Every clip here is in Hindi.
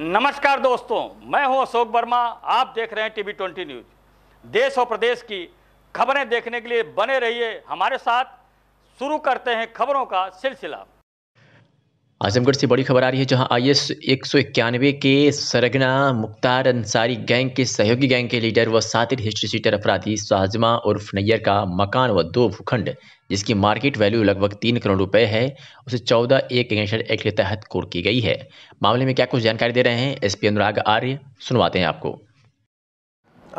नमस्कार दोस्तों मैं हूं अशोक वर्मा आप देख रहे हैं टीवी ट्वेंटी न्यूज देश और प्रदेश की खबरें देखने के लिए बने रहिए हमारे साथ शुरू करते हैं खबरों का सिलसिला आजमगढ़ से बड़ी खबर आ रही है जहां आई एस एक के सरगना मुख्तार अंसारी गैंग के सहयोगी गैंग के लीडर व सातिर हिस्ट्री सीटर अपराधी शाहजमा उर्फ नैयर का मकान व दो भूखंड जिसकी मार्केट वैल्यू लगभग तीन करोड़ रुपए है उसे चौदह एक गैंगस्टर एक्ट के तहत कोर्ट की गई है मामले में क्या कुछ जानकारी दे रहे हैं एस अनुराग आर्य सुनवाते हैं आपको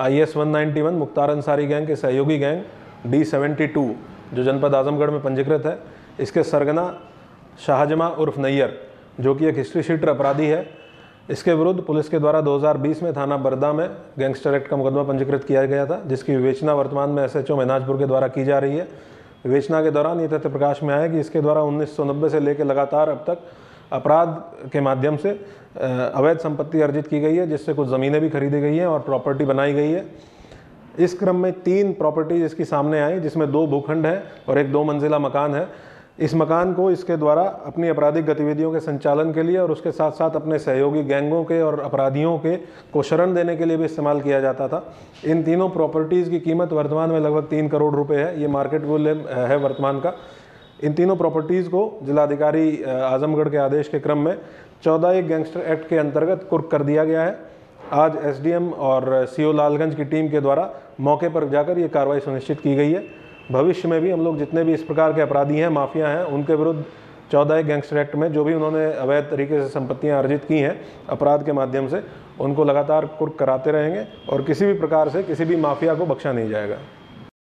I S Mukhtar Ansari gang के सहयोगी गैंग डी जो जनपद आजमगढ़ में पंजीकृत है इसके सरगना शाहजमा उर्फ नैयर जो कि एक हिस्ट्री शीटर अपराधी है इसके विरुद्ध पुलिस के द्वारा 2020 में थाना बरदा में गैंगस्टर एक्ट का मुकदमा पंजीकृत किया गया था जिसकी विवेचना वर्तमान में एस एच के द्वारा की जा रही है विवेचना के दौरान ये तथ्य प्रकाश में आया कि इसके द्वारा 1990 से लेकर लगातार अब तक अपराध के माध्यम से अवैध संपत्ति अर्जित की गई है जिससे कुछ ज़मीनें भी खरीदी गई हैं और प्रॉपर्टी बनाई गई है इस क्रम में तीन प्रॉपर्टीज इसकी सामने आई जिसमें दो भूखंड हैं और एक दो मंजिला मकान है इस मकान को इसके द्वारा अपनी आपराधिक गतिविधियों के संचालन के लिए और उसके साथ साथ अपने सहयोगी गैंगों के और अपराधियों के को शरण देने के लिए भी इस्तेमाल किया जाता था इन तीनों प्रॉपर्टीज़ की कीमत वर्तमान में लगभग तीन करोड़ रुपए है ये मार्केट मूल्य है वर्तमान का इन तीनों प्रॉपर्टीज़ को जिलाधिकारी आजमगढ़ के आदेश के क्रम में चौदह एक गैंगस्टर एक्ट के अंतर्गत कुर्क कर दिया गया है आज एस और सी लालगंज की टीम के द्वारा मौके पर जाकर ये कार्रवाई सुनिश्चित की गई है भविष्य में भी हम लोग जितने भी इस प्रकार के अपराधी हैं माफिया हैं उनके विरुद्ध चौदह गैंगस्टर एक्ट में जो भी उन्होंने अवैध तरीके से संपत्तियां अर्जित की हैं अपराध के माध्यम से उनको लगातार कुर्क कराते रहेंगे और किसी भी प्रकार से किसी भी माफिया को बख्शा नहीं जाएगा